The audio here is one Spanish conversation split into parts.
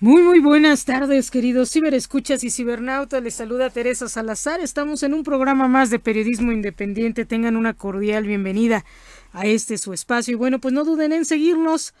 Muy, muy buenas tardes, queridos ciberescuchas y cibernautas. Les saluda Teresa Salazar. Estamos en un programa más de periodismo independiente. Tengan una cordial bienvenida a este su espacio. Y bueno, pues no duden en seguirnos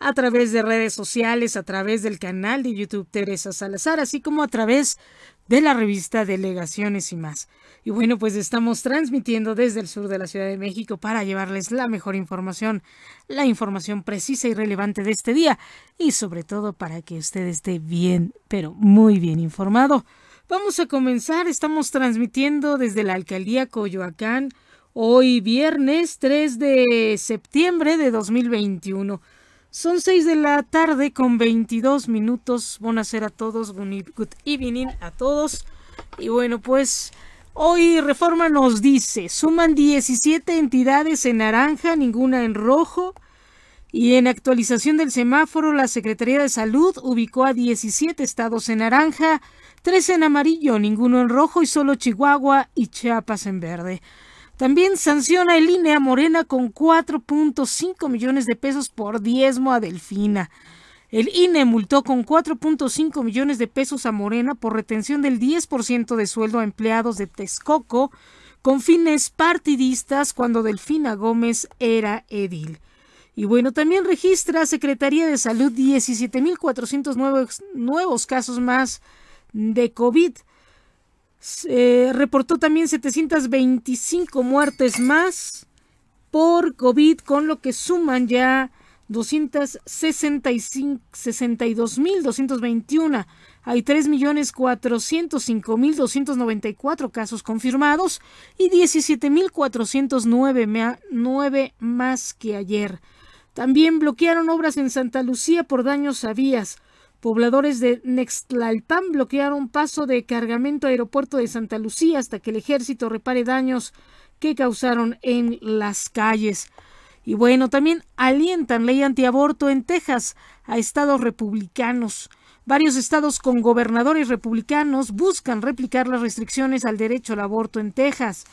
a través de redes sociales, a través del canal de YouTube Teresa Salazar, así como a través de la revista Delegaciones y más. Y bueno, pues estamos transmitiendo desde el sur de la Ciudad de México para llevarles la mejor información, la información precisa y relevante de este día y sobre todo para que usted esté bien, pero muy bien informado. Vamos a comenzar, estamos transmitiendo desde la Alcaldía Coyoacán hoy viernes 3 de septiembre de 2021. Son 6 de la tarde con 22 minutos. Buenas a todos, good evening a todos. Y bueno, pues Hoy Reforma nos dice, suman 17 entidades en naranja, ninguna en rojo. Y en actualización del semáforo, la Secretaría de Salud ubicó a 17 estados en naranja, tres en amarillo, ninguno en rojo y solo Chihuahua y Chiapas en verde. También sanciona el INE Morena con 4.5 millones de pesos por diezmo a Delfina. El INE multó con 4.5 millones de pesos a Morena por retención del 10% de sueldo a empleados de Texcoco con fines partidistas cuando Delfina Gómez era edil. Y bueno, también registra Secretaría de Salud 17.400 nuevos, casos más de COVID. Se eh, reportó también 725 muertes más por COVID, con lo que suman ya 262.221. Hay 3.405.294 casos confirmados y 17.409 más que ayer. También bloquearon obras en Santa Lucía por daños a vías. Pobladores de Nextlalpan bloquearon paso de cargamento a aeropuerto de Santa Lucía hasta que el ejército repare daños que causaron en las calles. Y bueno, también alientan ley antiaborto en Texas a estados republicanos. Varios estados con gobernadores republicanos buscan replicar las restricciones al derecho al aborto en Texas.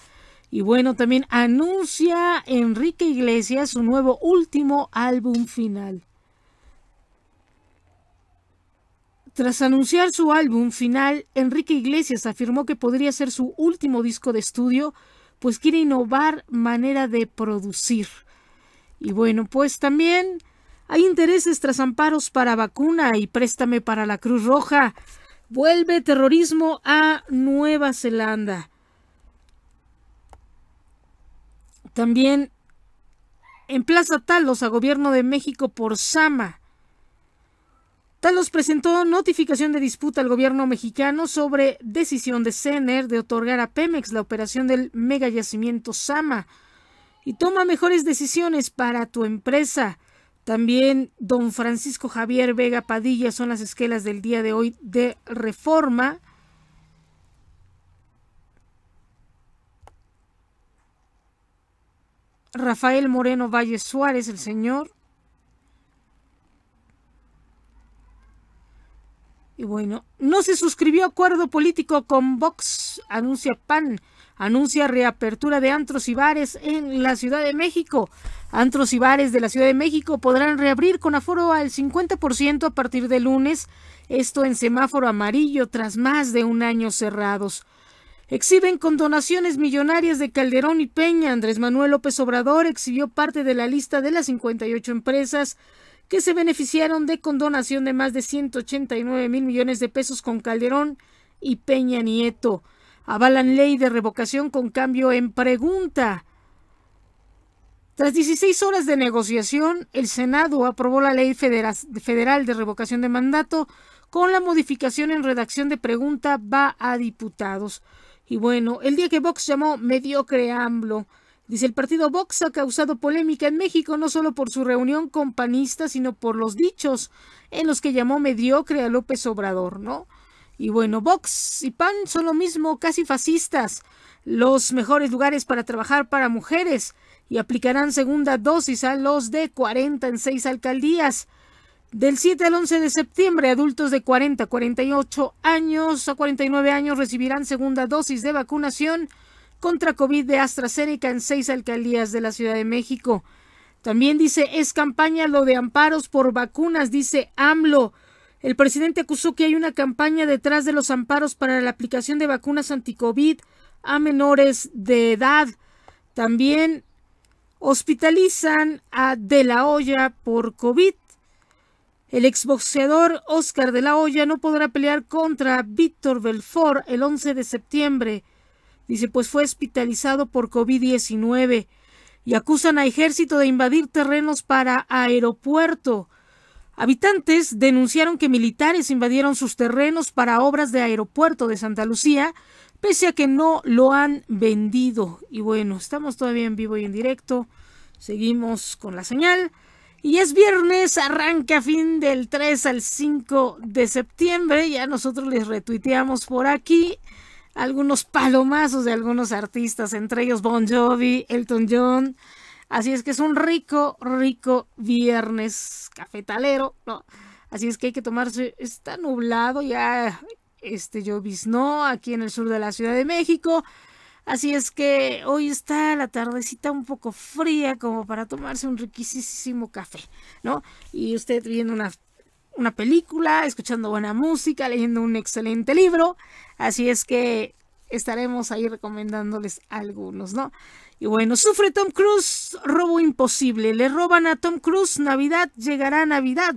Y bueno, también anuncia Enrique Iglesias su nuevo último álbum final. Tras anunciar su álbum final, Enrique Iglesias afirmó que podría ser su último disco de estudio, pues quiere innovar manera de producir. Y bueno, pues también hay intereses tras amparos para vacuna y préstame para la Cruz Roja. Vuelve terrorismo a Nueva Zelanda. También emplaza Talos a gobierno de México por Sama. Talos presentó notificación de disputa al gobierno mexicano sobre decisión de CENER de otorgar a Pemex la operación del mega yacimiento Sama y toma mejores decisiones para tu empresa. También don Francisco Javier Vega Padilla son las esquelas del día de hoy de reforma. Rafael Moreno Valle Suárez, el señor. Y bueno, no se suscribió acuerdo político con Vox, anuncia PAN anuncia reapertura de antros y bares en la Ciudad de México. Antros y bares de la Ciudad de México podrán reabrir con aforo al 50% a partir de lunes, esto en semáforo amarillo tras más de un año cerrados. Exhiben condonaciones millonarias de Calderón y Peña. Andrés Manuel López Obrador exhibió parte de la lista de las 58 empresas que se beneficiaron de condonación de más de 189 mil millones de pesos con Calderón y Peña Nieto. Avalan ley de revocación con cambio en pregunta. Tras 16 horas de negociación, el Senado aprobó la ley federal de revocación de mandato con la modificación en redacción de pregunta va a diputados. Y bueno, el día que Vox llamó mediocre AMLO, Dice, el partido Vox ha causado polémica en México no solo por su reunión con panistas, sino por los dichos en los que llamó mediocre a López Obrador, ¿no? Y bueno, Vox y PAN son lo mismo, casi fascistas. Los mejores lugares para trabajar para mujeres y aplicarán segunda dosis a los de 40 en seis alcaldías. Del 7 al 11 de septiembre, adultos de 40 a 48 años a 49 años recibirán segunda dosis de vacunación contra COVID de AstraZeneca en seis alcaldías de la Ciudad de México. También dice, es campaña lo de amparos por vacunas, dice AMLO. El presidente acusó que hay una campaña detrás de los amparos para la aplicación de vacunas anti-COVID a menores de edad. También hospitalizan a De La Hoya por COVID. El exboxeador Oscar De La Hoya no podrá pelear contra Víctor Belfort el 11 de septiembre. Dice, pues fue hospitalizado por COVID-19 y acusan a ejército de invadir terrenos para aeropuerto. Habitantes denunciaron que militares invadieron sus terrenos para obras de aeropuerto de Santa Lucía, pese a que no lo han vendido. Y bueno, estamos todavía en vivo y en directo. Seguimos con la señal. Y es viernes, arranca fin del 3 al 5 de septiembre. Ya nosotros les retuiteamos por aquí algunos palomazos de algunos artistas, entre ellos Bon Jovi, Elton John. Así es que es un rico, rico viernes cafetalero, ¿no? Así es que hay que tomarse, está nublado ya, este lloviznó aquí en el sur de la Ciudad de México. Así es que hoy está la tardecita un poco fría como para tomarse un riquísimo café, ¿no? Y usted viendo una, una película, escuchando buena música, leyendo un excelente libro. Así es que estaremos ahí recomendándoles algunos, ¿no? Y bueno, sufre Tom Cruise, robo imposible. Le roban a Tom Cruise, Navidad, llegará Navidad.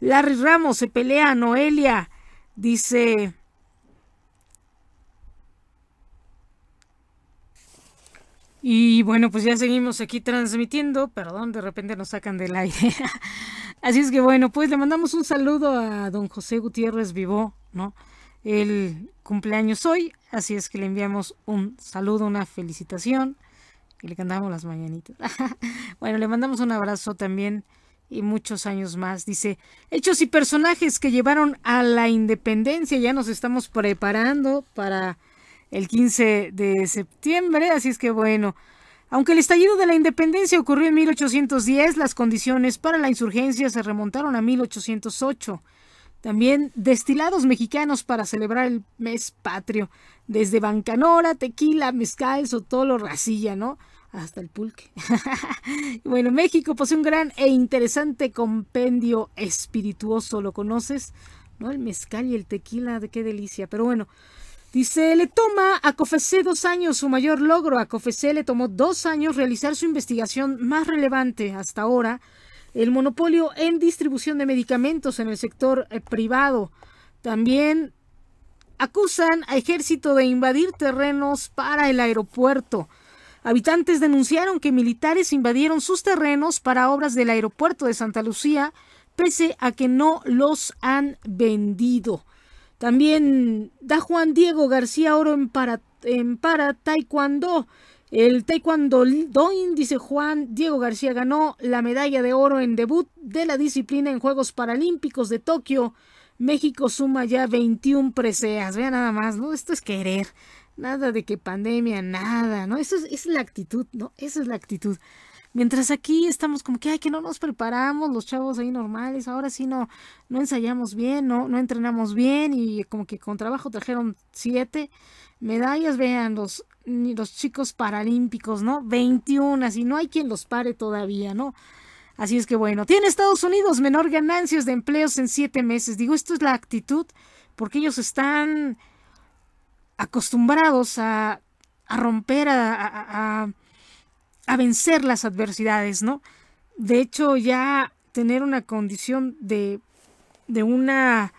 Larry Ramos se pelea a Noelia. Dice. Y bueno, pues ya seguimos aquí transmitiendo. Perdón, de repente nos sacan del aire. Así es que bueno, pues le mandamos un saludo a don José Gutiérrez Vivó, ¿no? el cumpleaños hoy, así es que le enviamos un saludo, una felicitación y le cantamos las mañanitas. bueno, le mandamos un abrazo también y muchos años más. Dice, hechos y personajes que llevaron a la independencia, ya nos estamos preparando para el 15 de septiembre, así es que bueno. Aunque el estallido de la independencia ocurrió en 1810, las condiciones para la insurgencia se remontaron a 1808. También destilados mexicanos para celebrar el mes patrio. Desde bancanora, tequila, mezcal, sotolo, racilla, ¿no? Hasta el pulque. bueno, México posee un gran e interesante compendio espirituoso. ¿Lo conoces? ¿No? El mezcal y el tequila, de qué delicia. Pero bueno, dice, le toma a Cofecé dos años su mayor logro. A Cofecé le tomó dos años realizar su investigación más relevante hasta ahora el monopolio en distribución de medicamentos en el sector eh, privado. También acusan a ejército de invadir terrenos para el aeropuerto. Habitantes denunciaron que militares invadieron sus terrenos para obras del aeropuerto de Santa Lucía, pese a que no los han vendido. También da Juan Diego García Oro en para, en para Taekwondo. El taekwondo dice Juan Diego García, ganó la medalla de oro en debut de la disciplina en Juegos Paralímpicos de Tokio. México suma ya 21 preseas. Vean nada más, ¿no? Esto es querer. Nada de que pandemia, nada, ¿no? Eso es, la actitud, ¿no? Esa es la actitud. Mientras aquí estamos como que, ay, que no nos preparamos, los chavos ahí normales, ahora sí no, no ensayamos bien, no, no entrenamos bien y como que con trabajo trajeron siete medallas, vean, los los chicos paralímpicos, ¿no? 21, así no hay quien los pare todavía, ¿no? Así es que bueno, tiene Estados Unidos menor ganancias de empleos en siete meses. Digo, esto es la actitud porque ellos están acostumbrados a, romper, a, a, vencer las adversidades, ¿no? De hecho, ya tener una condición de, de una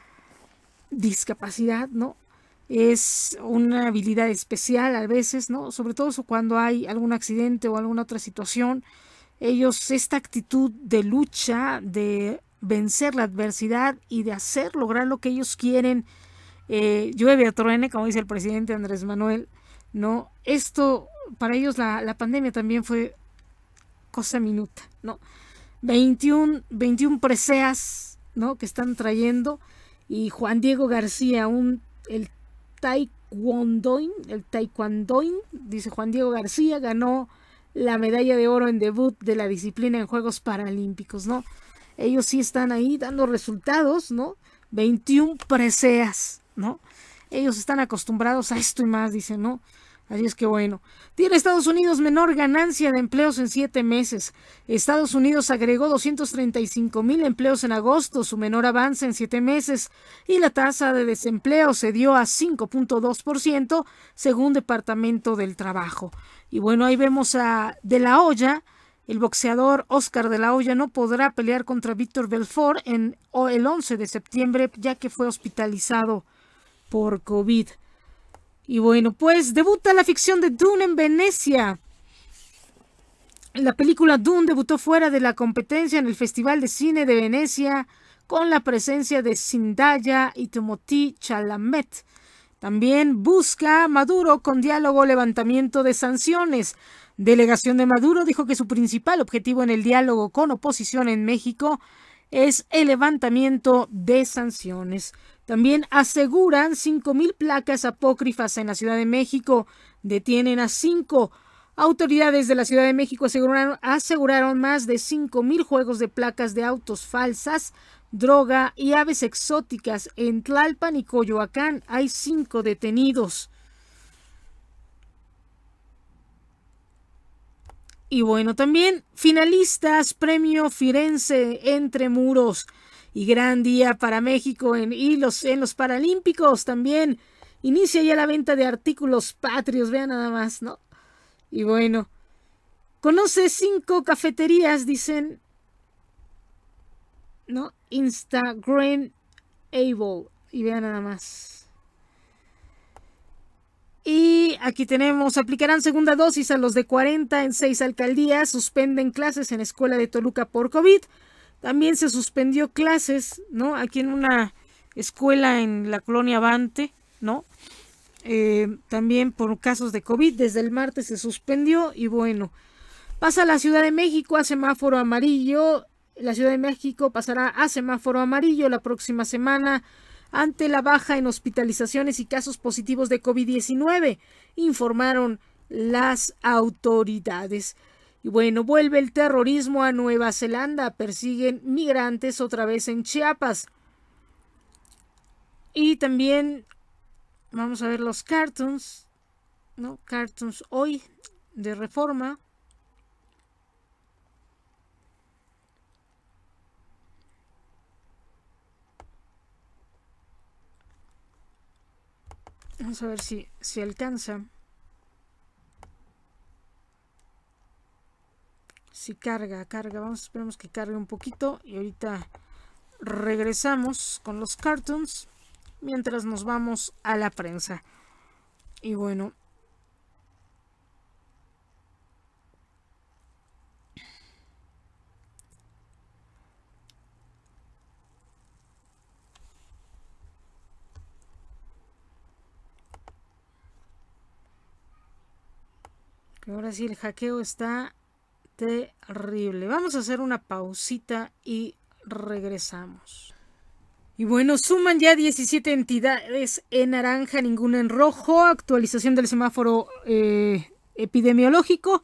discapacidad, ¿no? es una habilidad especial a veces, ¿no? Sobre todo cuando hay algún accidente o alguna otra situación. Ellos, esta actitud de lucha, de vencer la adversidad y de hacer, lograr lo que ellos quieren, eh, llueve a truene, como dice el presidente Andrés Manuel, ¿no? Esto, para ellos la, pandemia también fue cosa minuta, ¿no? 21, 21 preseas, ¿no? Que están trayendo y Juan Diego García, un, el taekwondoin, el taekwondoin, dice Juan Diego García, ganó la medalla de oro en debut de la disciplina en Juegos Paralímpicos, ¿no? Ellos sí están ahí dando resultados, ¿no? 21 preseas, ¿no? Ellos están acostumbrados a esto y más, dice, ¿no? Así es que bueno, tiene Estados Unidos menor ganancia de empleos en siete meses. Estados Unidos agregó 235 mil empleos en agosto, su menor avance en siete meses, y la tasa de desempleo se dio a 5.2% según Departamento del Trabajo. Y bueno, ahí vemos a De la Hoya. El boxeador Oscar de la Hoya no podrá pelear contra Víctor Belfort en, el 11 de septiembre ya que fue hospitalizado por COVID. Y bueno, pues debuta la ficción de Dune en Venecia. La película Dune debutó fuera de la competencia en el Festival de Cine de Venecia con la presencia de Zendaya y Timothy Chalamet. También busca Maduro con diálogo levantamiento de sanciones. Delegación de Maduro dijo que su principal objetivo en el diálogo con oposición en México es el levantamiento de sanciones. También aseguran 5.000 placas apócrifas en la Ciudad de México. Detienen a cinco. Autoridades de la Ciudad de México aseguraron, aseguraron más de 5.000 juegos de placas de autos falsas, droga y aves exóticas en Tlalpan y Coyoacán. Hay cinco detenidos. Y bueno, también finalistas Premio Firenze Entre Muros y gran día para México en, y los, en los Paralímpicos también. Inicia ya la venta de artículos patrios, vean nada más, ¿no? Y bueno, conoce cinco cafeterías, dicen, ¿no? Instagram Able, y vean nada más. Y aquí tenemos, aplicarán segunda dosis a los de 40 en seis alcaldías, suspenden clases en escuela de Toluca por COVID. También se suspendió clases, ¿no? Aquí en una escuela en la colonia Avante, ¿no? Eh, también por casos de COVID, desde el martes se suspendió y bueno, pasa la Ciudad de México a semáforo amarillo, la Ciudad de México pasará a semáforo amarillo la próxima semana ante la baja en hospitalizaciones y casos positivos de COVID-19, informaron las autoridades. Y bueno, vuelve el terrorismo a Nueva Zelanda, persiguen migrantes otra vez en Chiapas. Y también vamos a ver los cartoons, ¿no? Cartoons hoy de reforma. Vamos a ver si, si alcanza. Si carga, carga. Vamos, esperemos que cargue un poquito. Y ahorita regresamos con los cartoons. Mientras nos vamos a la prensa. Y bueno. Ahora sí, el hackeo está terrible. Vamos a hacer una pausita y regresamos. Y bueno, suman ya 17 entidades en naranja, ninguna en rojo. Actualización del semáforo eh, epidemiológico.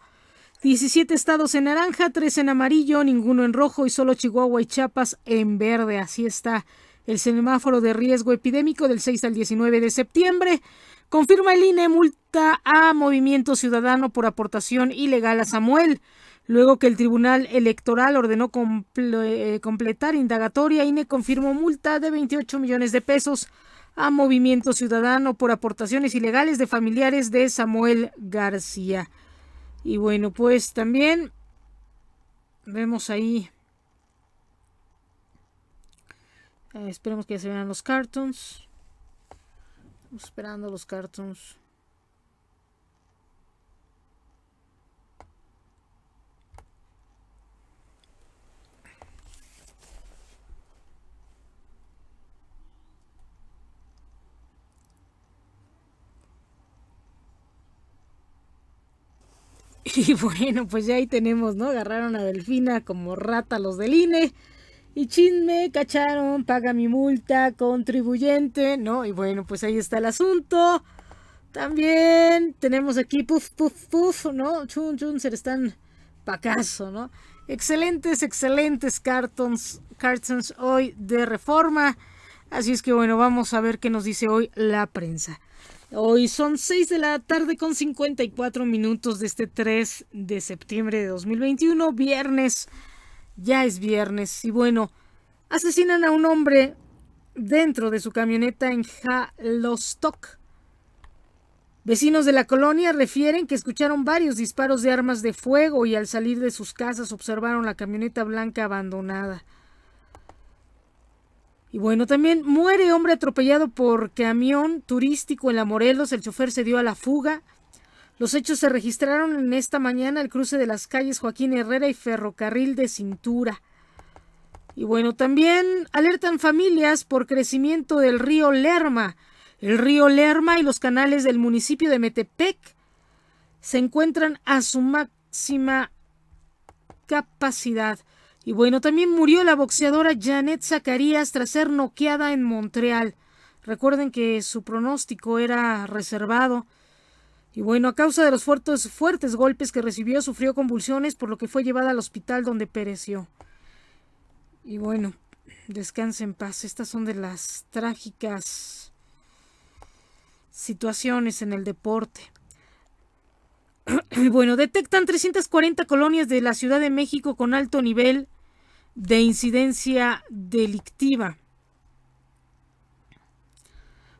17 estados en naranja, 3 en amarillo, ninguno en rojo y solo Chihuahua y Chiapas en verde. Así está el semáforo de riesgo epidémico del 6 al 19 de septiembre. Confirma el INE multa a Movimiento Ciudadano por aportación ilegal a Samuel luego que el Tribunal Electoral ordenó eh, completar indagatoria, INE confirmó multa de 28 millones de pesos a Movimiento Ciudadano por aportaciones ilegales de familiares de Samuel García. Y bueno, pues también vemos ahí. Eh, esperemos que ya se vean los cartons, esperando los cartons. Y bueno, pues ya ahí tenemos, ¿no? Agarraron a Delfina como rata los del INE. Y chisme, cacharon, paga mi multa, contribuyente, ¿no? Y bueno, pues ahí está el asunto. También tenemos aquí, puf, puf, puf, ¿no? Chun, chun, se le están pacazo, ¿no? Excelentes, excelentes cartons, cartons hoy de reforma. Así es que bueno, vamos a ver qué nos dice hoy la prensa. Hoy son 6 de la tarde con 54 minutos de este 3 de septiembre de 2021, viernes. Ya es viernes. Y bueno, asesinan a un hombre dentro de su camioneta en Jalostok. Vecinos de la colonia refieren que escucharon varios disparos de armas de fuego y al salir de sus casas observaron la camioneta blanca abandonada. Y bueno, también muere hombre atropellado por camión turístico en La Morelos. El chofer se dio a la fuga. Los hechos se registraron en esta mañana al cruce de las calles Joaquín Herrera y Ferrocarril de Cintura. Y bueno, también alertan familias por crecimiento del río Lerma. El río Lerma y los canales del municipio de Metepec se encuentran a su máxima capacidad. Y bueno, también murió la boxeadora Janet Zacarías tras ser noqueada en Montreal. Recuerden que su pronóstico era reservado. Y bueno, a causa de los fuertes, fuertes golpes que recibió, sufrió convulsiones, por lo que fue llevada al hospital donde pereció. Y bueno, descanse en paz. Estas son de las trágicas situaciones en el deporte. Y bueno, detectan 340 colonias de la Ciudad de México con alto nivel de incidencia delictiva.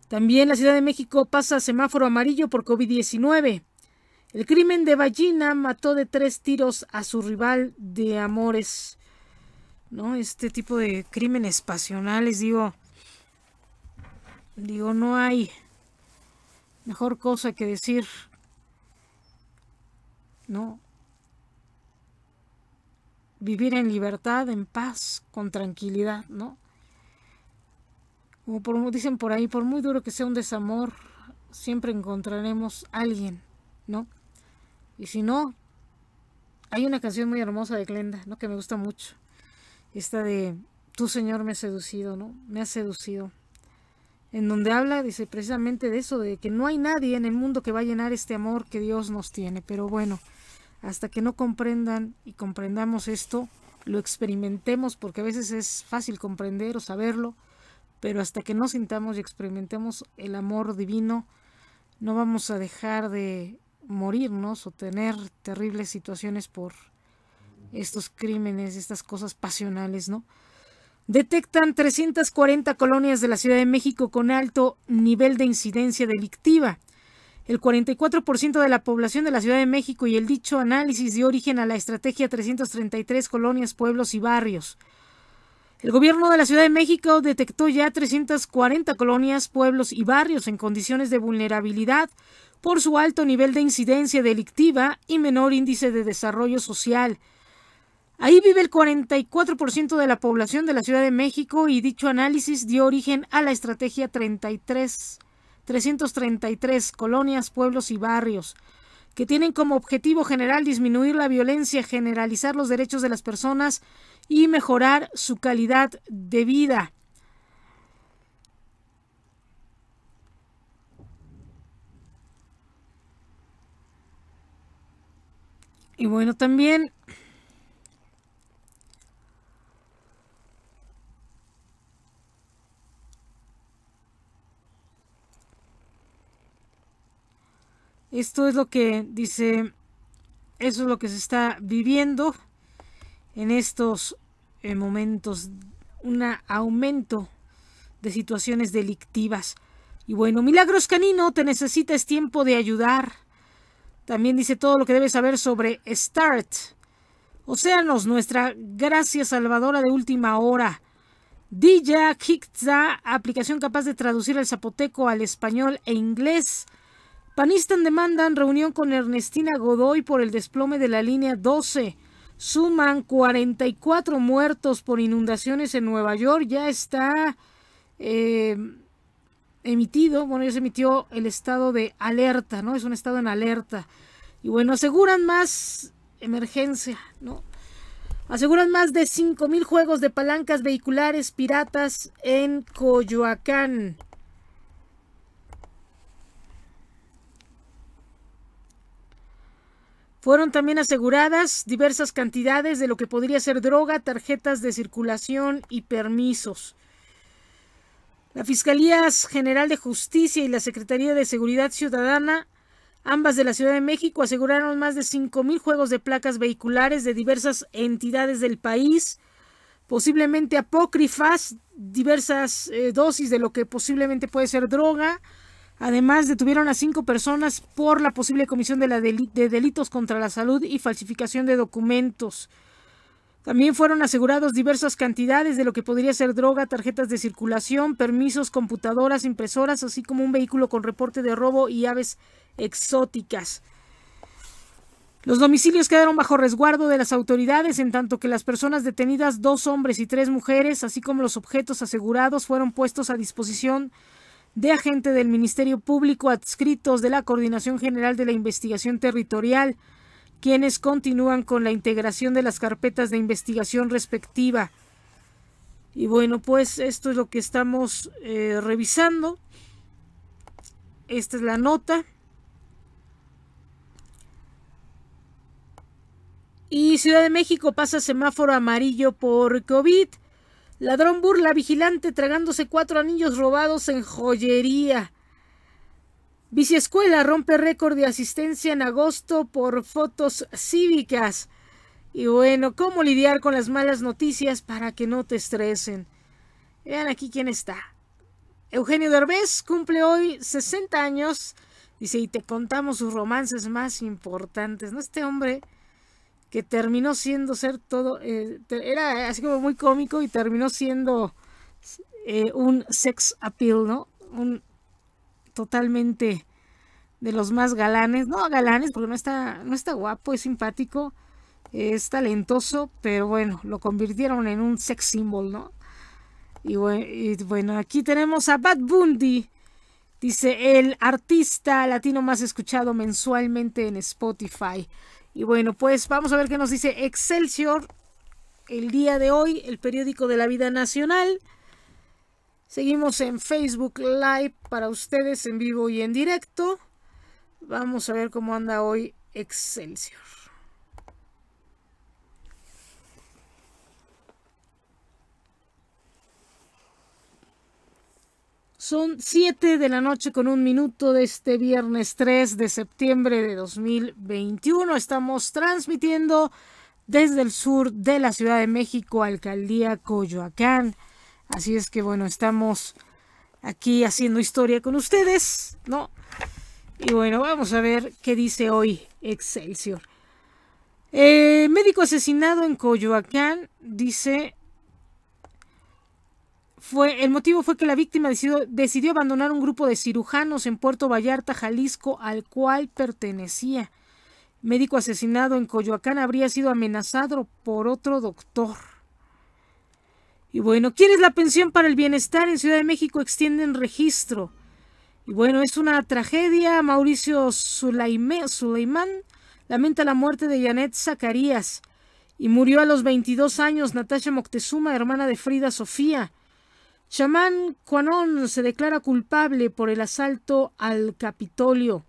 También la Ciudad de México pasa a semáforo amarillo por COVID-19. El crimen de Ballina mató de tres tiros a su rival de amores. ¿No? Este tipo de crímenes pasionales, digo. Digo, no hay mejor cosa que decir. ¿No? vivir en libertad, en paz, con tranquilidad, ¿no? Como por, dicen por ahí, por muy duro que sea un desamor, siempre encontraremos alguien, ¿no? Y si no, hay una canción muy hermosa de Glenda, ¿no? Que me gusta mucho. Esta de, tu Señor me ha seducido, ¿no? Me ha seducido. En donde habla, dice precisamente de eso, de que no hay nadie en el mundo que va a llenar este amor que Dios nos tiene. Pero bueno hasta que no comprendan y comprendamos esto, lo experimentemos, porque a veces es fácil comprender o saberlo, pero hasta que no sintamos y experimentemos el amor divino, no vamos a dejar de morirnos o tener terribles situaciones por estos crímenes, estas cosas pasionales, ¿no? Detectan 340 colonias de la Ciudad de México con alto nivel de incidencia delictiva el 44% de la población de la Ciudad de México y el dicho análisis dio origen a la estrategia 333 colonias, pueblos y barrios. El gobierno de la Ciudad de México detectó ya 340 colonias, pueblos y barrios en condiciones de vulnerabilidad por su alto nivel de incidencia delictiva y menor índice de desarrollo social. Ahí vive el 44% de la población de la Ciudad de México y dicho análisis dio origen a la estrategia 33 333 colonias, pueblos y barrios, que tienen como objetivo general disminuir la violencia, generalizar los derechos de las personas y mejorar su calidad de vida. Y bueno, también Esto es lo que dice, eso es lo que se está viviendo en estos eh, momentos, un aumento de situaciones delictivas. Y bueno, Milagros Canino, te necesitas tiempo de ayudar. También dice todo lo que debes saber sobre START. Océanos, nuestra gracia salvadora de última hora. Dija Kikza, aplicación capaz de traducir el zapoteco al español e inglés. Panistan demandan reunión con Ernestina Godoy por el desplome de la línea 12. Suman 44 muertos por inundaciones en Nueva York. Ya está eh, emitido, bueno, ya se emitió el estado de alerta, ¿no? Es un estado en alerta. Y bueno, aseguran más emergencia, ¿no? Aseguran más de 5.000 juegos de palancas vehiculares piratas en Coyoacán. Fueron también aseguradas diversas cantidades de lo que podría ser droga, tarjetas de circulación y permisos. La Fiscalía General de Justicia y la Secretaría de Seguridad Ciudadana, ambas de la Ciudad de México, aseguraron más de 5.000 juegos de placas vehiculares de diversas entidades del país, posiblemente apócrifas, diversas eh, dosis de lo que posiblemente puede ser droga, Además, detuvieron a cinco personas por la posible comisión de, delitos contra la salud y falsificación de documentos. También fueron asegurados diversas cantidades de lo que podría ser droga, tarjetas de circulación, permisos, computadoras, impresoras, así como un vehículo con reporte de robo y aves exóticas. Los domicilios quedaron bajo resguardo de las autoridades, en tanto que las personas detenidas, dos hombres y tres mujeres, así como los objetos asegurados, fueron puestos a disposición de agente del Ministerio Público adscritos de la Coordinación General de la Investigación Territorial, quienes continúan con la integración de las carpetas de investigación respectiva. Y bueno, pues esto es lo que estamos eh, revisando. Esta es la nota. Y Ciudad de México pasa semáforo amarillo por COVID. Ladrón burla vigilante tragándose cuatro anillos robados en joyería. Biciescuela rompe récord de asistencia en agosto por fotos cívicas. Y bueno, ¿cómo lidiar con las malas noticias para que no te estresen? Vean aquí quién está. Eugenio Derbez cumple hoy 60 años. Dice, y te contamos sus romances más importantes. ¿No? Este hombre que terminó siendo ser todo, eh, era así como muy cómico y terminó siendo eh, un sex appeal, ¿no? Un totalmente de los más galanes, no galanes porque no está, no está guapo, es simpático, es talentoso, pero bueno, lo convirtieron en un sex symbol, ¿no? Y bueno, y bueno, aquí tenemos a Bad Bundy. Dice, el artista latino más escuchado mensualmente en Spotify. Y bueno, pues vamos a ver qué nos dice Excelsior el día de hoy, el periódico de la vida nacional. Seguimos en Facebook Live para ustedes en vivo y en directo. Vamos a ver cómo anda hoy Excelsior. Son 7 de la noche con un minuto de este viernes 3 de septiembre de 2021. Estamos transmitiendo desde el sur de la Ciudad de México, Alcaldía Coyoacán. Así es que bueno, estamos aquí haciendo historia con ustedes, ¿no? Y bueno, vamos a ver qué dice hoy Excelsior. Eh, médico asesinado en Coyoacán, dice fue, el motivo fue que la víctima decidió, abandonar un grupo de cirujanos en Puerto Vallarta, Jalisco, al cual pertenecía. Médico asesinado en Coyoacán habría sido amenazado por otro doctor. Y bueno, ¿quién es la pensión para el bienestar en Ciudad de México? Extienden registro. Y bueno, es una tragedia. Mauricio Suleimán lamenta la muerte de Janet Zacarías y murió a los 22 años Natasha Moctezuma, hermana de Frida Sofía. Shaman Quanon se declara culpable por el asalto al Capitolio.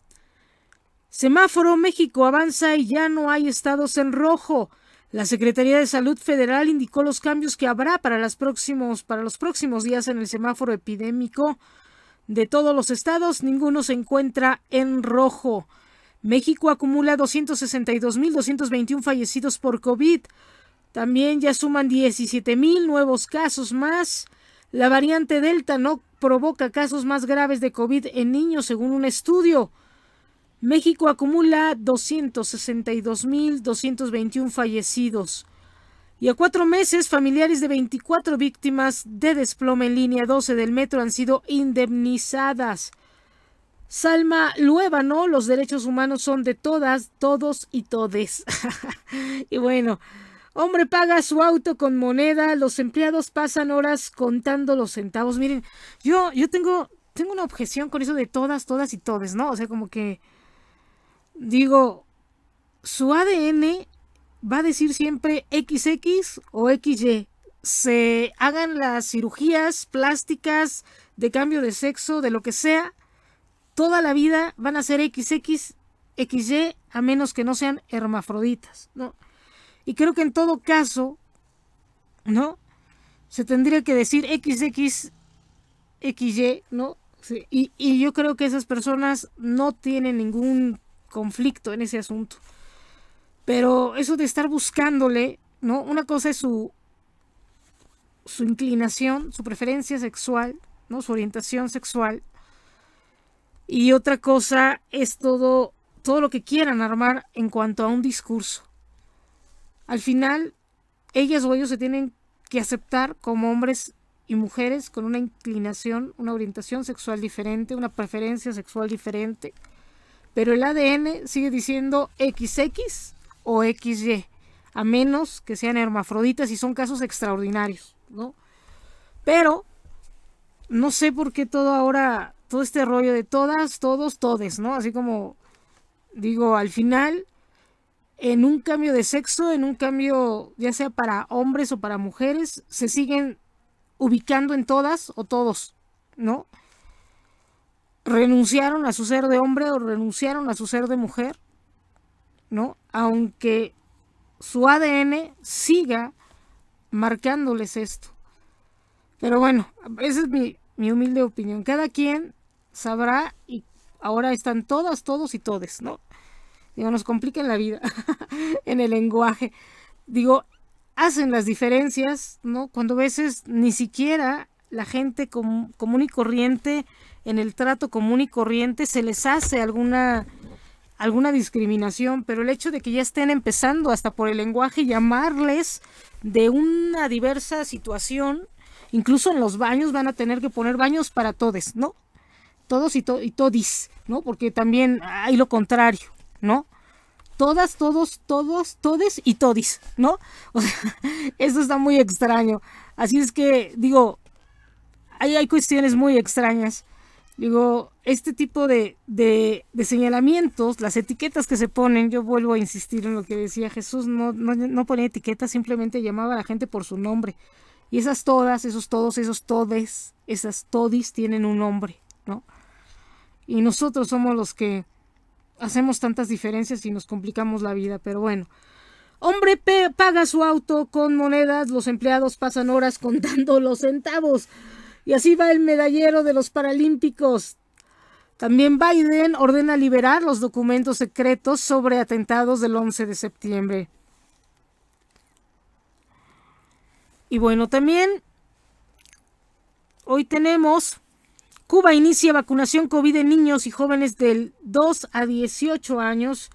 Semáforo México avanza y ya no hay estados en rojo. La Secretaría de Salud Federal indicó los cambios que habrá para, para los próximos días en el semáforo epidémico de todos los estados. Ninguno se encuentra en rojo. México acumula 262.221 fallecidos por COVID. También ya suman 17.000 nuevos casos más. La variante Delta no provoca casos más graves de COVID en niños, según un estudio. México acumula 262.221 fallecidos. Y a cuatro meses, familiares de 24 víctimas de desplome en línea 12 del metro han sido indemnizadas. Salma ¿no? los derechos humanos son de todas, todos y todes. y bueno, Hombre paga su auto con moneda, los empleados pasan horas contando los centavos. Miren, yo, yo tengo, tengo una objeción con eso de todas, todas y todes, ¿no? O sea, como que digo, su ADN va a decir siempre XX o XY. Se hagan las cirugías plásticas de cambio de sexo, de lo que sea, toda la vida van a ser XX, XY, a menos que no sean hermafroditas, ¿no? Y creo que en todo caso, ¿no? Se tendría que decir XXXY, ¿no? Y, y yo creo que esas personas no tienen ningún conflicto en ese asunto. Pero eso de estar buscándole, ¿no? Una cosa es su, su inclinación, su preferencia sexual, ¿no? Su orientación sexual. Y otra cosa es todo, todo lo que quieran armar en cuanto a un discurso. Al final, ellas o ellos se tienen que aceptar como hombres y mujeres con una inclinación, una orientación sexual diferente, una preferencia sexual diferente, pero el ADN sigue diciendo XX o XY, a menos que sean hermafroditas y son casos extraordinarios, ¿no? Pero no sé por qué todo ahora, todo este rollo de todas, todos, todes, ¿no? Así como digo, al final en un cambio de sexo, en un cambio ya sea para hombres o para mujeres, se siguen ubicando en todas o todos, ¿no? Renunciaron a su ser de hombre o renunciaron a su ser de mujer, ¿no? Aunque su ADN siga marcándoles esto. Pero bueno, esa es mi, humilde opinión. Cada quien sabrá y ahora están todas, todos y todes, ¿no? digo, nos en la vida en el lenguaje. Digo, hacen las diferencias, ¿no? Cuando a veces ni siquiera la gente común y corriente, en el trato común y corriente, se les hace alguna, alguna discriminación, pero el hecho de que ya estén empezando hasta por el lenguaje llamarles de una diversa situación, incluso en los baños van a tener que poner baños para todos, ¿no? Todos y, y todis, ¿no? Porque también hay lo contrario, ¿no? Todas, todos, todos, todes y todis, ¿no? O sea, eso está muy extraño. Así es que, digo, ahí hay cuestiones muy extrañas. Digo, este tipo de, señalamientos, las etiquetas que se ponen, yo vuelvo a insistir en lo que decía Jesús, no, no, no ponía etiquetas, simplemente llamaba a la gente por su nombre. Y esas todas, esos todos, esos todes, esas todis tienen un nombre, ¿no? Y nosotros somos los que hacemos tantas diferencias y nos complicamos la vida, pero bueno. Hombre paga su auto con monedas, los empleados pasan horas contando los centavos. Y así va el medallero de los Paralímpicos. También Biden ordena liberar los documentos secretos sobre atentados del 11 de septiembre. Y bueno, también hoy tenemos Cuba inicia vacunación COVID en niños y jóvenes del 2 a 18 años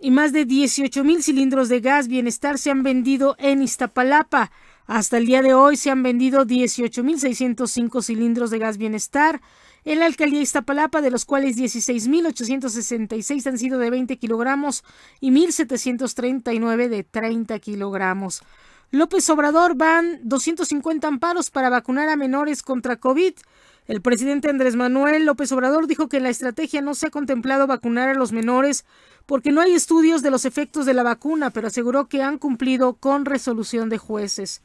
y más de 18 mil cilindros de gas bienestar se han vendido en Iztapalapa. Hasta el día de hoy se han vendido 18 mil 605 cilindros de gas bienestar en la alcaldía Iztapalapa, de los cuales 16 mil 866 han sido de 20 kilogramos y 1.739 de 30 kilogramos. López Obrador van 250 amparos para vacunar a menores contra COVID. El presidente Andrés Manuel López Obrador dijo que en la estrategia no se ha contemplado vacunar a los menores porque no hay estudios de los efectos de la vacuna, pero aseguró que han cumplido con resolución de jueces.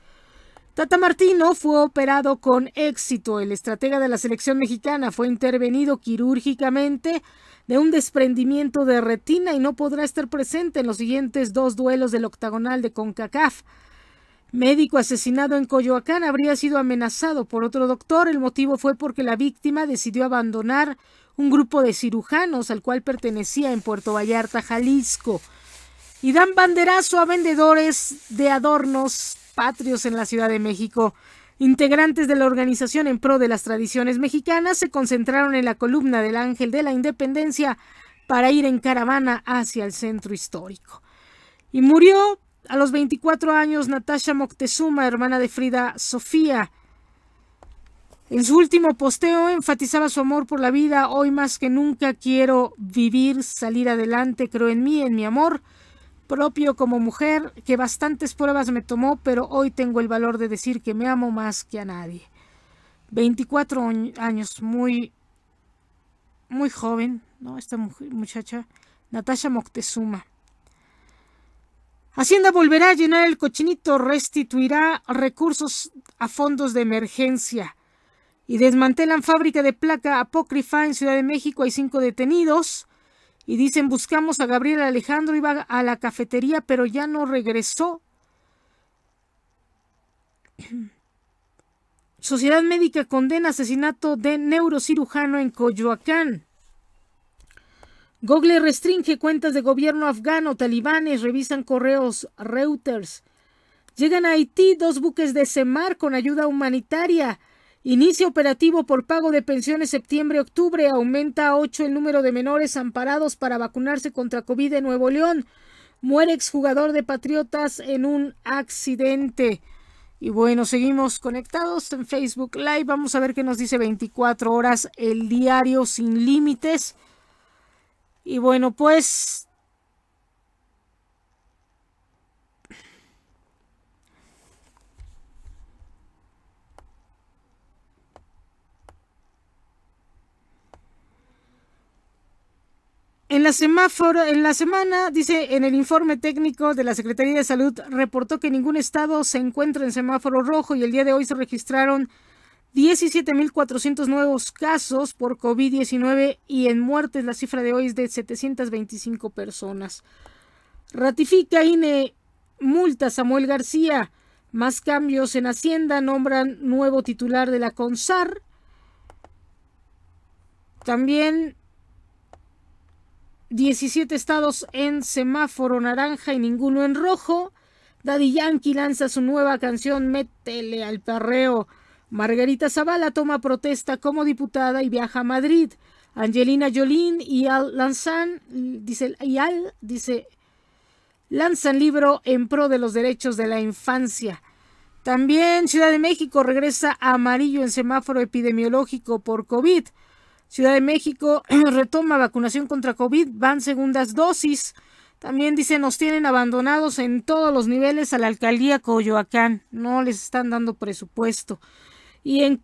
Tata Martino fue operado con éxito. El estratega de la selección mexicana fue intervenido quirúrgicamente de un desprendimiento de retina y no podrá estar presente en los siguientes dos duelos del octagonal de CONCACAF. Médico asesinado en Coyoacán habría sido amenazado por otro doctor. El motivo fue porque la víctima decidió abandonar un grupo de cirujanos al cual pertenecía en Puerto Vallarta, Jalisco. Y dan banderazo a vendedores de adornos patrios en la Ciudad de México. Integrantes de la organización en pro de las tradiciones mexicanas se concentraron en la columna del Ángel de la Independencia para ir en caravana hacia el centro histórico. Y murió a los 24 años, Natasha Moctezuma, hermana de Frida Sofía, en su último posteo enfatizaba su amor por la vida. Hoy más que nunca quiero vivir, salir adelante, creo en mí, en mi amor propio como mujer, que bastantes pruebas me tomó, pero hoy tengo el valor de decir que me amo más que a nadie. 24 años, muy, muy joven, ¿no? Esta muchacha, Natasha Moctezuma. Hacienda volverá a llenar el cochinito, restituirá recursos a fondos de emergencia. Y desmantelan fábrica de placa apócrifa en Ciudad de México. Hay cinco detenidos. Y dicen, buscamos a Gabriel Alejandro, iba a la cafetería, pero ya no regresó. Sociedad Médica condena asesinato de neurocirujano en Coyoacán. Google restringe cuentas de gobierno afgano, talibanes revisan correos Reuters. Llegan a Haití dos buques de Semar con ayuda humanitaria. Inicio operativo por pago de pensiones septiembre-octubre. Aumenta a 8 el número de menores amparados para vacunarse contra COVID en Nuevo León. Muere exjugador de Patriotas en un accidente. Y bueno, seguimos conectados en Facebook Live. Vamos a ver qué nos dice 24 horas el diario sin límites. Y bueno, pues... En la, semáforo, en la semana, dice, en el informe técnico de la Secretaría de Salud reportó que ningún estado se encuentra en semáforo rojo y el día de hoy se registraron 17.400 nuevos casos por COVID-19 y en muertes la cifra de hoy es de 725 personas. Ratifica INE multa Samuel García. Más cambios en Hacienda. Nombran nuevo titular de la CONSAR. También 17 estados en semáforo naranja y ninguno en rojo. Daddy Yankee lanza su nueva canción Métele al perreo. Margarita Zavala toma protesta como diputada y viaja a Madrid. Angelina Jolín y Al Lanzan, dice, y Al, dice, lanzan libro en pro de los derechos de la infancia. También Ciudad de México regresa a amarillo en semáforo epidemiológico por COVID. Ciudad de México retoma vacunación contra COVID, van segundas dosis. También dice, nos tienen abandonados en todos los niveles a la alcaldía Coyoacán, no les están dando presupuesto y en,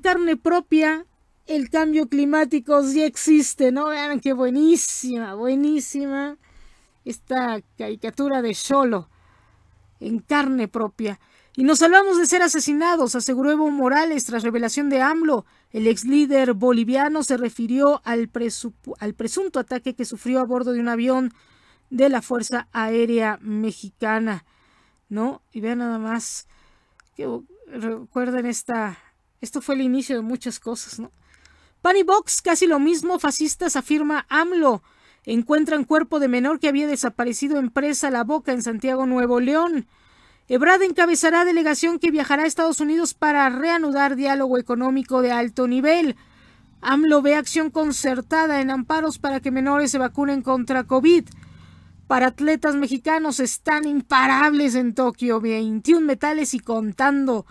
carne propia el cambio climático sí existe, ¿no? Vean qué buenísima, buenísima esta caricatura de Solo en carne propia. Y nos salvamos de ser asesinados, aseguró Evo Morales tras revelación de AMLO. El ex líder boliviano se refirió al, al presunto ataque que sufrió a bordo de un avión de la Fuerza Aérea Mexicana. ¿No? Y vean nada más que recuerden esta, esto fue el inicio de muchas cosas, ¿no? Pani Box, casi lo mismo, fascistas afirma AMLO. Encuentran cuerpo de menor que había desaparecido en presa La Boca en Santiago, Nuevo León. Ebrard encabezará delegación que viajará a Estados Unidos para reanudar diálogo económico de alto nivel. AMLO ve acción concertada en amparos para que menores se vacunen contra COVID para atletas mexicanos están imparables en Tokio, 21 metales y contando.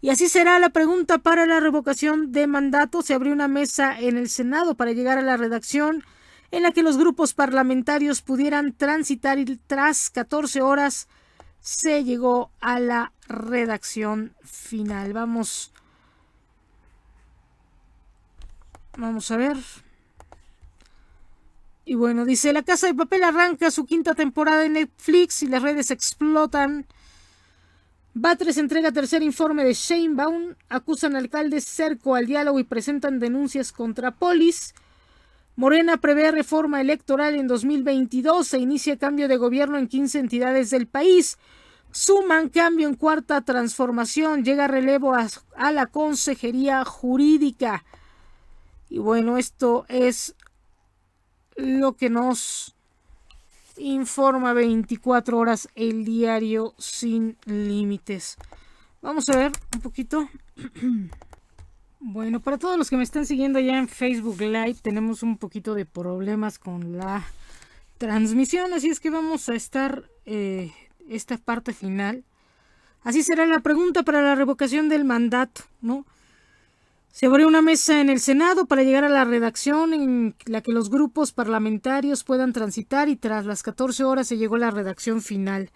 Y así será la pregunta para la revocación de mandato. Se abrió una mesa en el Senado para llegar a la redacción en la que los grupos parlamentarios pudieran transitar y tras 14 horas se llegó a la redacción final. Vamos. Vamos a ver. Y bueno, dice, La Casa de Papel arranca su quinta temporada en Netflix y las redes explotan. Batres entrega tercer informe de Sheinbaum, acusan al alcalde cerco al diálogo y presentan denuncias contra Polis. Morena prevé reforma electoral en 2022 se inicia cambio de gobierno en 15 entidades del país. Suman cambio en cuarta transformación, llega relevo a la consejería jurídica. Y bueno, esto es lo que nos informa 24 horas el diario sin límites. Vamos a ver un poquito. Bueno, para todos los que me están siguiendo ya en Facebook Live, tenemos un poquito de problemas con la transmisión, así es que vamos a estar eh, esta parte final. Así será la pregunta para la revocación del mandato, ¿no? Se abrió una mesa en el Senado para llegar a la redacción en la que los grupos parlamentarios puedan transitar y tras las 14 horas se llegó a la redacción final.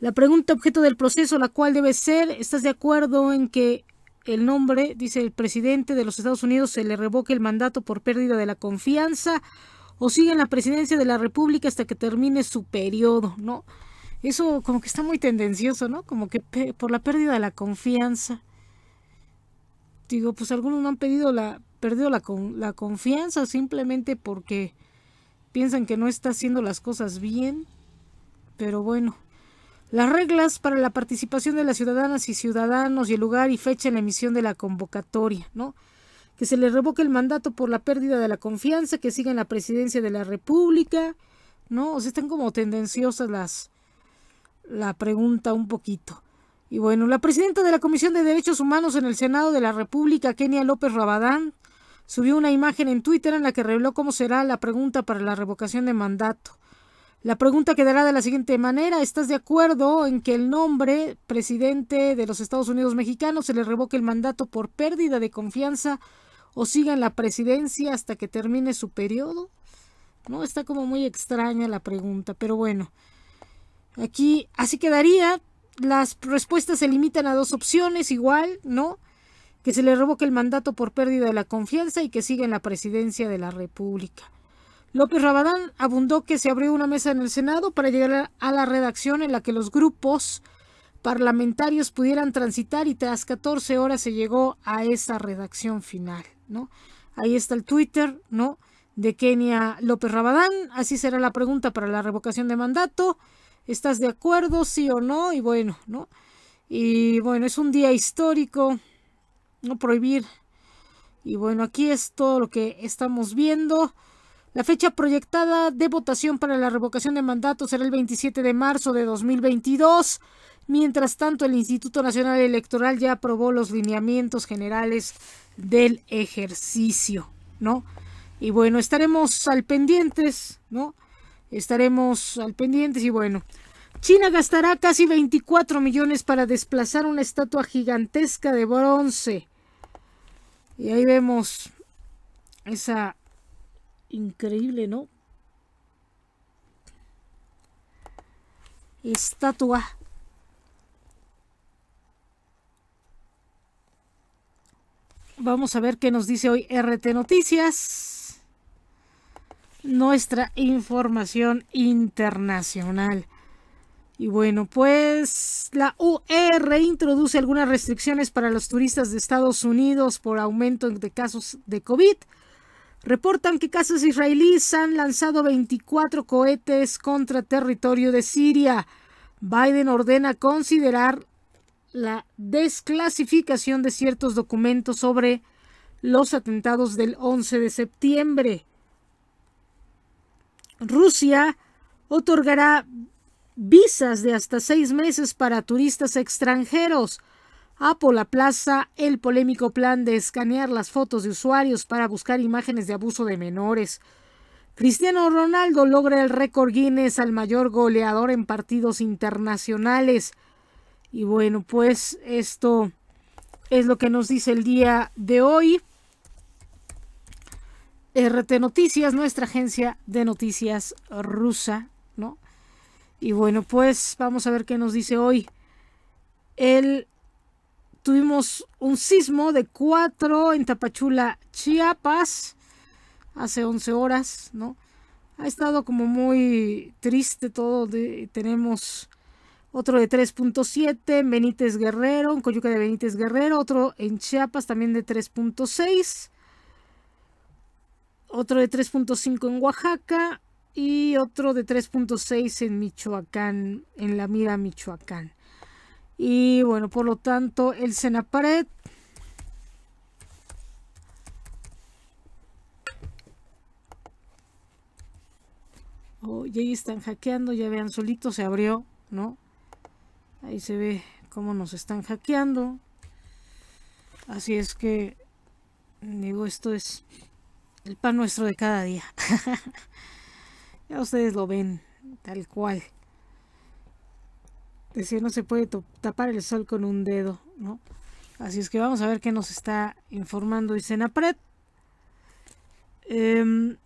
La pregunta objeto del proceso, la cual debe ser, ¿estás de acuerdo en que el nombre, dice el presidente de los Estados Unidos, se le revoque el mandato por pérdida de la confianza o sigue en la presidencia de la República hasta que termine su periodo, ¿no? Eso como que está muy tendencioso, ¿no? Como que por la pérdida de la confianza digo, pues algunos no han pedido la, perdido la, la confianza simplemente porque piensan que no está haciendo las cosas bien, pero bueno. Las reglas para la participación de las ciudadanas y ciudadanos y el lugar y fecha en la emisión de la convocatoria, ¿no? Que se le revoque el mandato por la pérdida de la confianza, que siga en la presidencia de la República, ¿no? O sea, están como tendenciosas las la pregunta un poquito. Y bueno, la presidenta de la Comisión de Derechos Humanos en el Senado de la República, Kenia López Rabadán, subió una imagen en Twitter en la que reveló cómo será la pregunta para la revocación de mandato. La pregunta quedará de la siguiente manera. ¿Estás de acuerdo en que el nombre presidente de los Estados Unidos mexicanos se le revoque el mandato por pérdida de confianza o siga en la presidencia hasta que termine su periodo? No, está como muy extraña la pregunta, pero bueno. Aquí así quedaría, las respuestas se limitan a dos opciones igual, ¿no? Que se le revoque el mandato por pérdida de la confianza y que siga en la presidencia de la República. López Rabadán abundó que se abrió una mesa en el Senado para llegar a la redacción en la que los grupos parlamentarios pudieran transitar y tras 14 horas se llegó a esa redacción final, ¿no? Ahí está el Twitter, ¿no? De Kenia López Rabadán. Así será la pregunta para la revocación de mandato. ¿Estás de acuerdo, sí o no? Y bueno, ¿no? Y bueno, es un día histórico, no prohibir. Y bueno, aquí es todo lo que estamos viendo. La fecha proyectada de votación para la revocación de mandato será el 27 de marzo de 2022. Mientras tanto, el Instituto Nacional Electoral ya aprobó los lineamientos generales del ejercicio, ¿no? Y bueno, estaremos al pendientes, ¿no? Estaremos al pendiente y bueno. China gastará casi 24 millones para desplazar una estatua gigantesca de bronce. Y ahí vemos esa increíble, ¿no? Estatua. Vamos a ver qué nos dice hoy RT Noticias nuestra información internacional. Y bueno, pues la UR introduce algunas restricciones para los turistas de Estados Unidos por aumento de casos de COVID. Reportan que casas israelíes han lanzado 24 cohetes contra territorio de Siria. Biden ordena considerar la desclasificación de ciertos documentos sobre los atentados del 11 de septiembre. Rusia otorgará visas de hasta seis meses para turistas extranjeros. Apple plaza el polémico plan de escanear las fotos de usuarios para buscar imágenes de abuso de menores. Cristiano Ronaldo logra el récord Guinness al mayor goleador en partidos internacionales. Y bueno, pues esto es lo que nos dice el día de hoy. RT Noticias, nuestra agencia de noticias rusa, ¿no? Y bueno, pues vamos a ver qué nos dice hoy. El, tuvimos un sismo de 4 en Tapachula, Chiapas, hace 11 horas, ¿no? Ha estado como muy triste todo. tenemos otro de 3.7, Benítez Guerrero, en Coyuca de Benítez Guerrero, otro en Chiapas también de 3.6 otro de 3.5 en Oaxaca y otro de 3.6 en Michoacán, en la mira Michoacán. Y bueno, por lo tanto, el Senapared Oh, y ahí están hackeando, ya vean, solito se abrió, ¿no? Ahí se ve cómo nos están hackeando. Así es que, digo, esto es el pan nuestro de cada día. ya ustedes lo ven, tal cual. decir, no se puede tapar el sol con un dedo, ¿no? Así es que vamos a ver qué nos está informando Isenapret. Eh, em,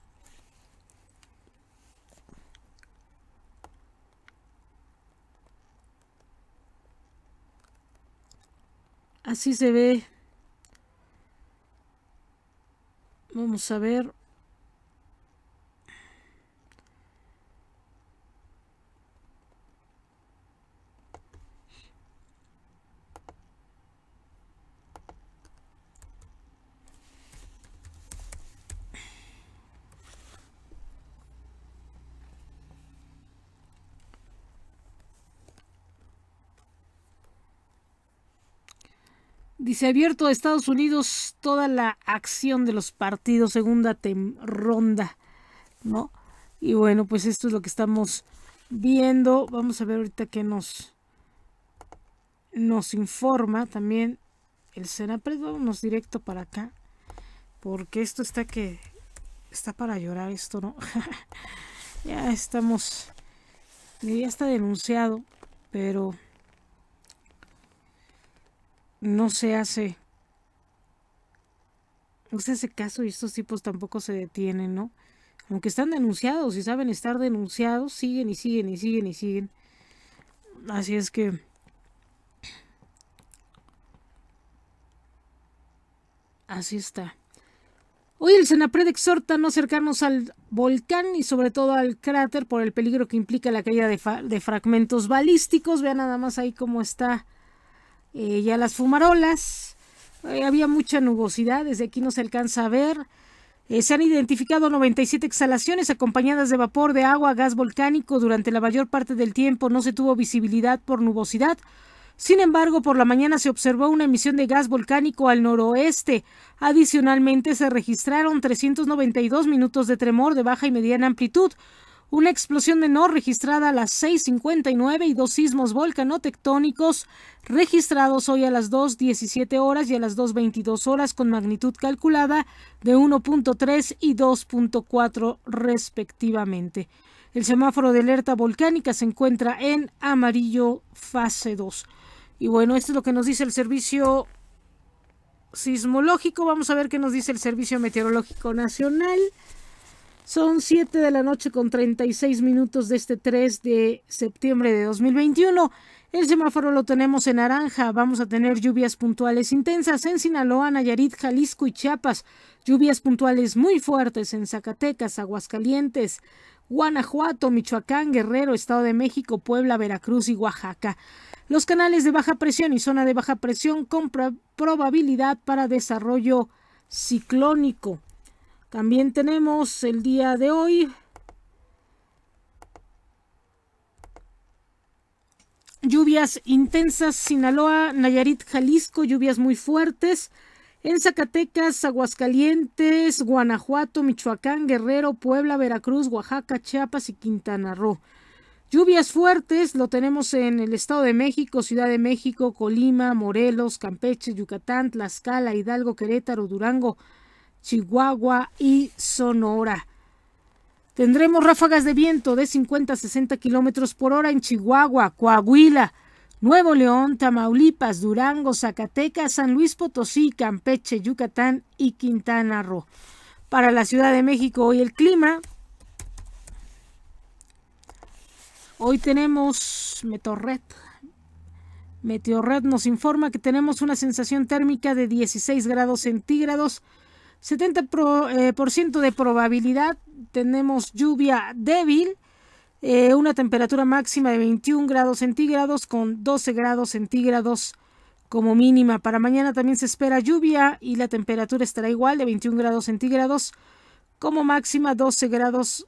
así se ve Vamos a ver se ha abierto a Estados Unidos toda la acción de los partidos, segunda ronda, ¿no? Y bueno, pues esto es lo que estamos viendo. Vamos a ver ahorita qué nos, nos informa también el Senapred. Vámonos directo para acá, porque esto está que... Está para llorar esto, ¿no? ya estamos... Ya está denunciado, pero no se hace. No se hace caso y estos tipos tampoco se detienen, ¿no? Aunque están denunciados y saben estar denunciados, siguen y siguen y siguen y siguen. Así es que... Así está. Hoy el Senapred exhorta a no acercarnos al volcán y sobre todo al cráter por el peligro que implica la caída de, de fragmentos balísticos. Vean nada más ahí cómo está eh, ya las fumarolas. Eh, había mucha nubosidad, desde aquí no se alcanza a ver. Eh, se han identificado 97 exhalaciones acompañadas de vapor de agua, gas volcánico. Durante la mayor parte del tiempo no se tuvo visibilidad por nubosidad. Sin embargo, por la mañana se observó una emisión de gas volcánico al noroeste. Adicionalmente, se registraron 392 minutos de tremor de baja y mediana amplitud, una explosión menor registrada a las 6.59 y dos sismos tectónicos registrados hoy a las 2.17 horas y a las 2.22 horas con magnitud calculada de 1.3 y 2.4 respectivamente. El semáforo de alerta volcánica se encuentra en amarillo fase 2. Y bueno, esto es lo que nos dice el servicio sismológico. Vamos a ver qué nos dice el Servicio Meteorológico Nacional. Son 7 de la noche con 36 minutos de este 3 de septiembre de 2021. El semáforo lo tenemos en naranja. Vamos a tener lluvias puntuales intensas en Sinaloa, Nayarit, Jalisco y Chiapas. Lluvias puntuales muy fuertes en Zacatecas, Aguascalientes, Guanajuato, Michoacán, Guerrero, Estado de México, Puebla, Veracruz y Oaxaca. Los canales de baja presión y zona de baja presión con probabilidad para desarrollo ciclónico. También tenemos el día de hoy lluvias intensas, Sinaloa, Nayarit, Jalisco, lluvias muy fuertes. En Zacatecas, Aguascalientes, Guanajuato, Michoacán, Guerrero, Puebla, Veracruz, Oaxaca, Chiapas y Quintana Roo. Lluvias fuertes lo tenemos en el Estado de México, Ciudad de México, Colima, Morelos, Campeche, Yucatán, Tlaxcala, Hidalgo, Querétaro, Durango, Chihuahua y Sonora. Tendremos ráfagas de viento de 50 a 60 kilómetros por hora en Chihuahua, Coahuila, Nuevo León, Tamaulipas, Durango, Zacatecas, San Luis Potosí, Campeche, Yucatán y Quintana Roo. Para la Ciudad de México hoy el clima. Hoy tenemos meteor Meteorred nos informa que tenemos una sensación térmica de 16 grados centígrados 70% eh, ciento de probabilidad, tenemos lluvia débil, eh, una temperatura máxima de 21 grados centígrados con 12 grados centígrados como mínima. Para mañana también se espera lluvia y la temperatura estará igual de 21 grados centígrados como máxima, 12 grados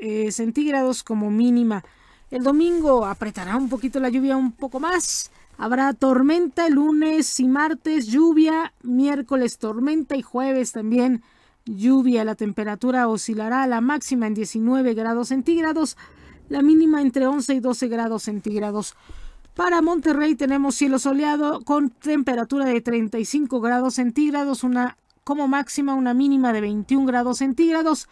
eh, centígrados como mínima. El domingo apretará un poquito la lluvia un poco más. Habrá tormenta el lunes y martes, lluvia, miércoles tormenta y jueves también lluvia. La temperatura oscilará a la máxima en 19 grados centígrados, la mínima entre 11 y 12 grados centígrados. Para Monterrey tenemos cielo soleado con temperatura de 35 grados centígrados, una como máxima, una mínima de 21 grados centígrados.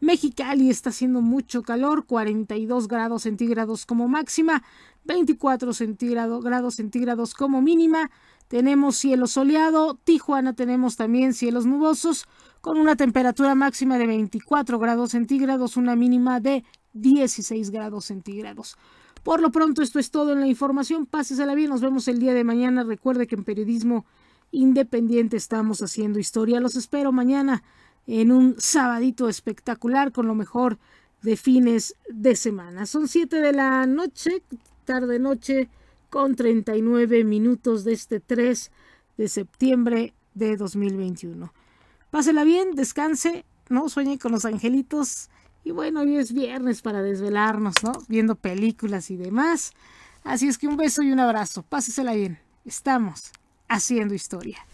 Mexicali está haciendo mucho calor, 42 grados centígrados como máxima, 24 grados centígrados como mínima. Tenemos cielo soleado, Tijuana tenemos también cielos nubosos, con una temperatura máxima de 24 grados centígrados, una mínima de 16 grados centígrados. Por lo pronto, esto es todo en la información. la bien, nos vemos el día de mañana. Recuerde que en Periodismo Independiente estamos haciendo historia. Los espero mañana en un sabadito espectacular con lo mejor de fines de semana. Son 7 de la noche, tarde noche, con 39 minutos de este 3 de septiembre de 2021. Pásela bien, descanse, ¿no? Sueñe con los angelitos. Y bueno, hoy es viernes para desvelarnos, ¿no? Viendo películas y demás. Así es que un beso y un abrazo. Pásesela bien. Estamos haciendo historia.